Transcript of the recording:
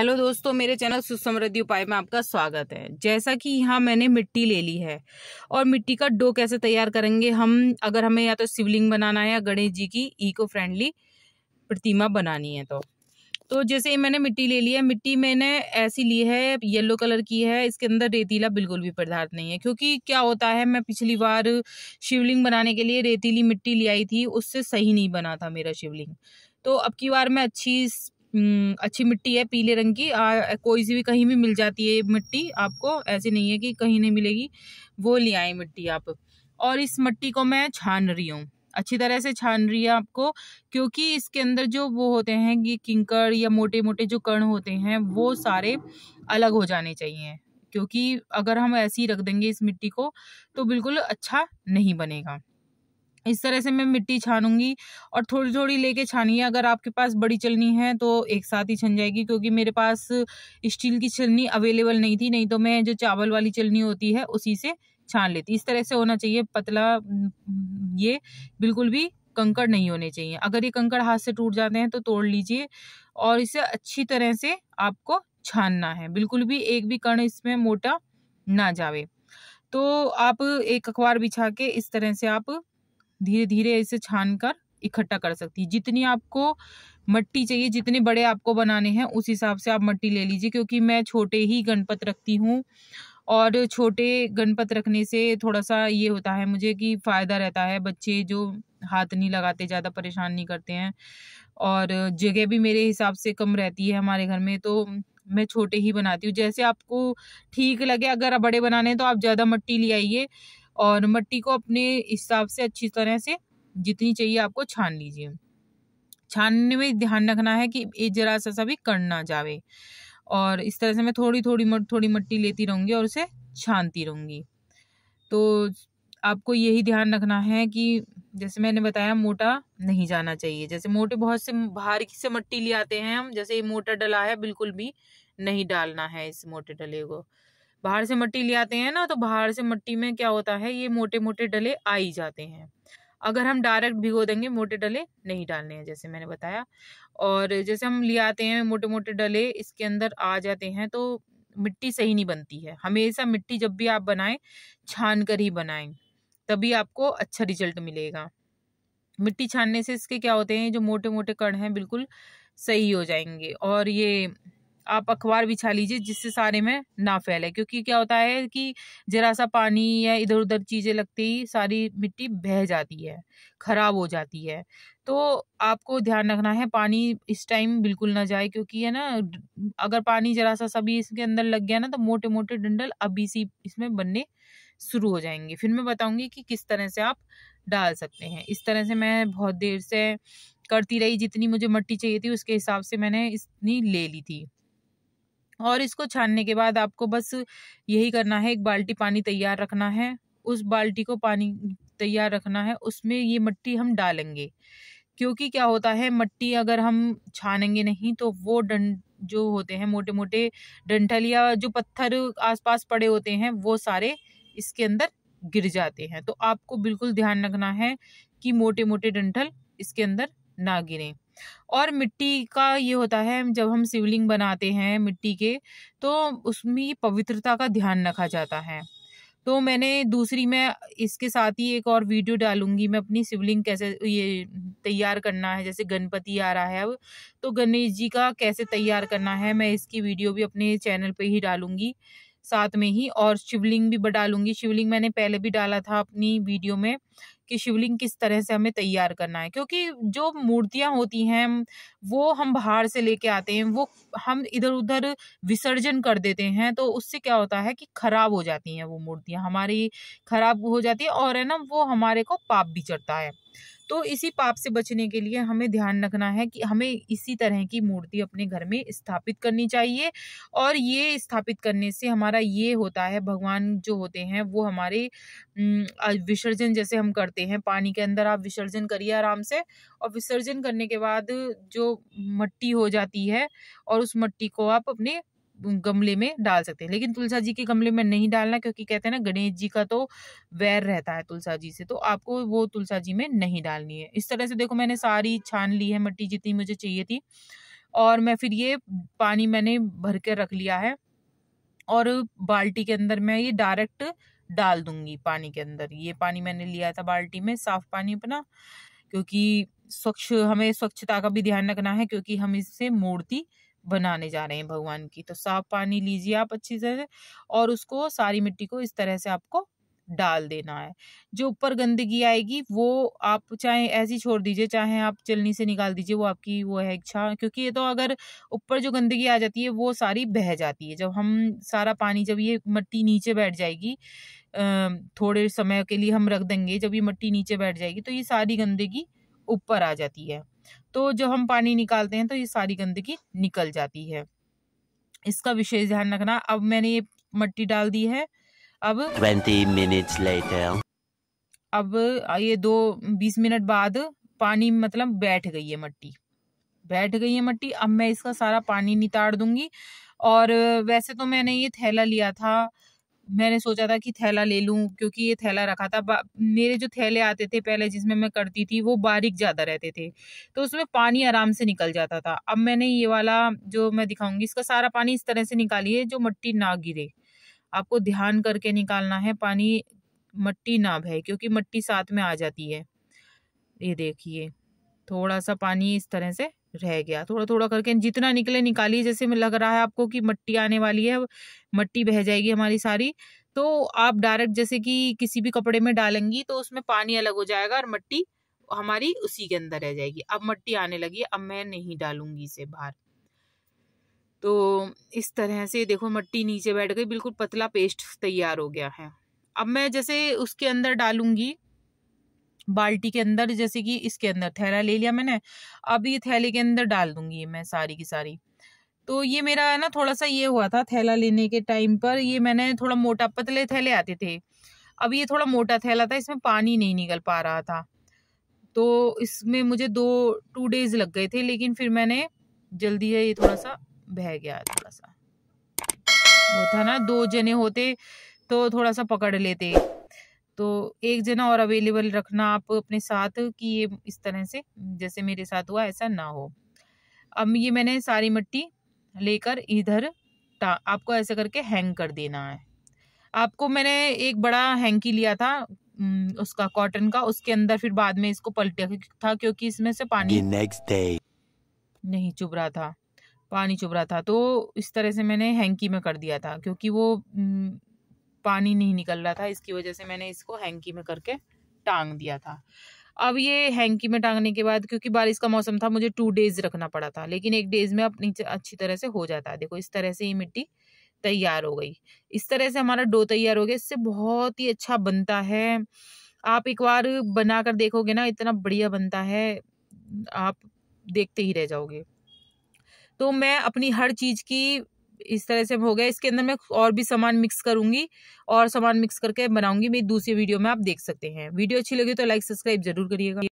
hello दोस्तों मेरे channel सुसमृद्धि उपाय में आपका स्वागत है जैसा कि यहाँ मैंने मिट्टी ले ली है और मिट्टी का डो कैसे तैयार करेंगे हम अगर हमें या तो शिवलिंग बनाना है या गणेश जी की इको फ्रेंडली प्रतिमा बनानी है तो तो जैसे मैंने मिट्टी ले ली है मिट्टी मैंने ऐसी ली है येलो कलर की है इसके अंदर रेतीला बिल्कुल भी पदार्थ नहीं है क्योंकि क्या होता है मैं पिछली बार शिवलिंग बनाने के लिए रेतीली मिट्टी ले आई थी उससे सही नहीं बना था मेरा शिवलिंग तो अब की बार मैं अच्छी हम्म, अच्छी मिट्टी है पीले रंग की आ, कोई सी भी कहीं भी मिल जाती है मिट्टी आपको ऐसे नहीं है कि कहीं नहीं मिलेगी वो ले आए मिट्टी आप और इस मिट्टी को मैं छान रही हूँ अच्छी तरह से छान रही है आपको क्योंकि इसके अंदर जो वो होते हैं कि किंकर या मोटे मोटे जो कण होते हैं वो सारे अलग हो जाने चाहिए क्योंकि अगर हम ऐसे ही रख देंगे इस मिट्टी को तो बिल्कुल अच्छा नहीं बनेगा इस तरह से मैं मिट्टी छानूंगी और थोड़ी थोड़ी लेके छानिए अगर आपके पास बड़ी चलनी है तो एक साथ ही छन जाएगी क्योंकि मेरे पास स्टील की छलनी अवेलेबल नहीं थी नहीं तो मैं जो चावल वाली चलनी होती है उसी से छान लेती इस तरह से होना चाहिए पतला ये बिल्कुल भी कंकड़ नहीं होने चाहिए अगर ये कंकड़ हाथ से टूट जाते हैं तो तोड़ लीजिए और इसे अच्छी तरह से आपको छानना है बिल्कुल भी एक भी कण इसमें मोटा ना जावे तो आप एक अखबार बिछा के इस तरह से आप धीरे धीरे इसे छान कर इकट्ठा कर सकती है जितनी आपको मट्टी चाहिए जितने बड़े आपको बनाने हैं उस हिसाब से आप मट्टी ले लीजिए क्योंकि मैं छोटे ही गणपत रखती हूँ और छोटे गणपत रखने से थोड़ा सा ये होता है मुझे कि फ़ायदा रहता है बच्चे जो हाथ नहीं लगाते ज़्यादा परेशान नहीं करते हैं और जगह भी मेरे हिसाब से कम रहती है हमारे घर में तो मैं छोटे ही बनाती हूँ जैसे आपको ठीक लगे अगर बड़े बनाने हैं तो आप ज़्यादा मट्टी ले आइए और मट्टी को अपने हिसाब से अच्छी तरह से जितनी चाहिए आपको छान लीजिए छानने में ध्यान रखना है कि एक जरा सा सा भी कण ना जावे और इस तरह से मैं थोड़ी थोड़ी मट, थोड़ी मट्टी लेती रहूँगी और उसे छानती रहूँगी तो आपको यही ध्यान रखना है कि जैसे मैंने बताया मोटा नहीं जाना चाहिए जैसे मोटे बहुत से बाहर से मट्टी ले आते हैं हम जैसे ये मोटा डला है बिल्कुल भी नहीं डालना है इस मोटे डले को बाहर से मट्टी ले आते हैं ना तो बाहर से मट्टी में क्या होता है ये मोटे मोटे डले आ ही जाते हैं अगर हम डायरेक्ट भिगो देंगे मोटे डले नहीं डालने हैं जैसे मैंने बताया और जैसे हम ले आते हैं मोटे मोटे डले इसके अंदर आ जाते हैं तो मिट्टी सही नहीं बनती है हमेशा मिट्टी जब भी आप बनाएं छान कर ही बनाएं तभी आपको अच्छा रिजल्ट मिलेगा मिट्टी छानने से इसके क्या होते हैं जो मोटे मोटे कण हैं बिल्कुल सही हो जाएंगे और ये आप अखबार बिछा लीजिए जिससे सारे में ना फैले क्योंकि क्या होता है कि जरा सा पानी या इधर उधर चीज़ें लगते ही सारी मिट्टी बह जाती है ख़राब हो जाती है तो आपको ध्यान रखना है पानी इस टाइम बिल्कुल ना जाए क्योंकि है ना अगर पानी जरा सा सभी इसके अंदर लग गया ना तो मोटे मोटे डंडल अभी सी इसमें बनने शुरू हो जाएंगे फिर मैं बताऊंगी कि किस तरह से आप डाल सकते हैं इस तरह से मैं बहुत देर से करती रही जितनी मुझे मट्टी चाहिए थी उसके हिसाब से मैंने इतनी ले ली थी और इसको छानने के बाद आपको बस यही करना है एक बाल्टी पानी तैयार रखना है उस बाल्टी को पानी तैयार रखना है उसमें ये मिट्टी हम डालेंगे क्योंकि क्या होता है मट्टी अगर हम छानेंगे नहीं तो वो डं जो होते हैं मोटे मोटे डंठल या जो पत्थर आसपास पड़े होते हैं वो सारे इसके अंदर गिर जाते हैं तो आपको बिल्कुल ध्यान रखना है कि मोटे मोटे डंठल इसके अंदर ना गिरें और मिट्टी का ये होता है जब हम शिवलिंग बनाते हैं मिट्टी के तो उसमें पवित्रता का ध्यान रखा जाता है तो मैंने दूसरी मैं इसके साथ ही एक और वीडियो डालूंगी मैं अपनी शिवलिंग कैसे ये तैयार करना है जैसे गणपति आ रहा है अब तो गणेश जी का कैसे तैयार करना है मैं इसकी वीडियो भी अपने चैनल पे ही डालूंगी साथ में ही और शिवलिंग भी डालूंगी शिवलिंग मैंने पहले भी डाला था अपनी वीडियो में कि शिवलिंग किस तरह से हमें तैयार करना है क्योंकि जो मूर्तियां होती हैं वो हम बाहर से लेके आते हैं वो हम इधर उधर विसर्जन कर देते हैं तो उससे क्या होता है कि खराब हो जाती हैं वो मूर्तियां हमारी खराब हो जाती है और है ना वो हमारे को पाप भी चढ़ता है तो इसी पाप से बचने के लिए हमें ध्यान रखना है कि हमें इसी तरह की मूर्ति अपने घर में स्थापित करनी चाहिए और ये स्थापित करने से हमारा ये होता है भगवान जो होते हैं वो हमारे विसर्जन जैसे हम करते हैं पानी के अंदर आप विसर्जन करिए आराम से और विसर्जन करने के बाद जो मट्टी हो जाती है और उस मट्टी को आप अपने गमले में डाल सकते हैं लेकिन तुलसा जी के गमले में नहीं डालना क्योंकि कहते हैं ना गणेश जी का तो वैर रहता है तुलसा जी से तो आपको वो तुलसा जी में नहीं डालनी है इस तरह से देखो मैंने सारी छान ली है मिट्टी जितनी मुझे चाहिए थी और मैं फिर ये पानी मैंने भर के रख लिया है और बाल्टी के अंदर मैं ये डायरेक्ट डाल दूंगी पानी के अंदर ये पानी मैंने लिया था बाल्टी में साफ पानी अपना क्योंकि स्वच्छ हमें स्वच्छता का भी ध्यान रखना है क्योंकि हम इससे मूर्ति बनाने जा रहे हैं भगवान की तो साफ पानी लीजिए आप अच्छी से और उसको सारी मिट्टी को इस तरह से आपको डाल देना है जो ऊपर गंदगी आएगी वो आप चाहे ऐसी छोड़ दीजिए चाहे आप चलनी से निकाल दीजिए वो आपकी वो है इच्छा क्योंकि ये तो अगर ऊपर जो गंदगी आ जाती है वो सारी बह जाती है जब हम सारा पानी जब ये मट्टी नीचे बैठ जाएगी थोड़े समय के लिए हम रख देंगे जब ये मट्टी नीचे बैठ जाएगी तो ये सारी गंदगी ऊपर आ जाती है तो जब हम पानी निकालते हैं तो ये सारी गंदगी निकल जाती है इसका विशेष ध्यान रखना अब मैंने ये मट्टी डाल दी है अब ट्वेंटी मिनट्स लेटर अब ये दो बीस मिनट बाद पानी मतलब बैठ गई है मट्टी बैठ गई है मट्टी अब मैं इसका सारा पानी नितार दूंगी और वैसे तो मैंने ये थैला लिया था मैंने सोचा था कि थैला ले लूँ क्योंकि ये थैला रखा था मेरे जो थैले आते थे पहले जिसमें मैं करती थी वो बारीक ज़्यादा रहते थे तो उसमें पानी आराम से निकल जाता था अब मैंने ये वाला जो मैं दिखाऊंगी इसका सारा पानी इस तरह से निकाली है जो मट्टी ना गिरे आपको ध्यान करके निकालना है पानी मट्टी ना बहे क्योंकि मट्टी साथ में आ जाती है ये देखिए थोड़ा सा पानी इस तरह से रह गया थोड़ा थोड़ा करके जितना निकले निकालिए जैसे में लग रहा है आपको कि मट्टी आने वाली है मट्टी बह जाएगी हमारी सारी तो आप डायरेक्ट जैसे कि किसी भी कपड़े में डालेंगी तो उसमें पानी अलग हो जाएगा और मट्टी हमारी उसी के अंदर रह जाएगी अब मट्टी आने लगी अब मैं नहीं डालूंगी इसे बाहर तो इस तरह से देखो मट्टी नीचे बैठ गई बिल्कुल पतला पेस्ट तैयार हो गया है अब मैं जैसे उसके अंदर डालूंगी बाल्टी के अंदर जैसे कि इसके अंदर थैला ले लिया मैंने अब ये थैले के अंदर डाल दूंगी मैं सारी की सारी तो ये मेरा है ना थोड़ा सा ये हुआ था थैला लेने के टाइम पर ये मैंने थोड़ा मोटा पतले थैले आते थे अब ये थोड़ा मोटा थैला था इसमें पानी नहीं निकल पा रहा था तो इसमें मुझे दो टू डेज लग गए थे लेकिन फिर मैंने जल्दी है ये थोड़ा सा बह गया थोड़ा सा वो था ना दो जने होते तो थोड़ा सा पकड़ लेते तो एक जना और अवेलेबल रखना आप अपने साथ कि ये इस तरह से जैसे मेरे साथ हुआ ऐसा ना हो अब ये मैंने सारी मिट्टी लेकर इधर आपको ऐसे करके हैंग कर देना है आपको मैंने एक बड़ा हैंकी लिया था उसका कॉटन का उसके अंदर फिर बाद में इसको पलटिया था क्योंकि इसमें से पानी नेक्स्ट डे नहीं चुभ रहा था पानी चुभ रहा था तो इस तरह से मैंने हैंकी में कर दिया था क्योंकि वो पानी नहीं निकल रहा था इसकी वजह से मैंने इसको हैंकी में करके टांग दिया था अब ये हैंकी में टांगने के बाद क्योंकि बारिश का मौसम था मुझे टू डेज रखना पड़ा था लेकिन एक डेज में अब नीचे अच्छी तरह से हो जाता है देखो इस तरह से ये मिट्टी तैयार हो गई इस तरह से हमारा डो तैयार हो गया इससे बहुत ही अच्छा बनता है आप एक बार बना कर देखोगे ना इतना बढ़िया बनता है आप देखते ही रह जाओगे तो मैं अपनी हर चीज़ की इस तरह से हो गया इसके अंदर मैं और भी सामान मिक्स करूंगी और सामान मिक्स करके बनाऊंगी मेरी दूसरी वीडियो में आप देख सकते हैं वीडियो अच्छी लगी तो लाइक सब्सक्राइब जरूर करिएगा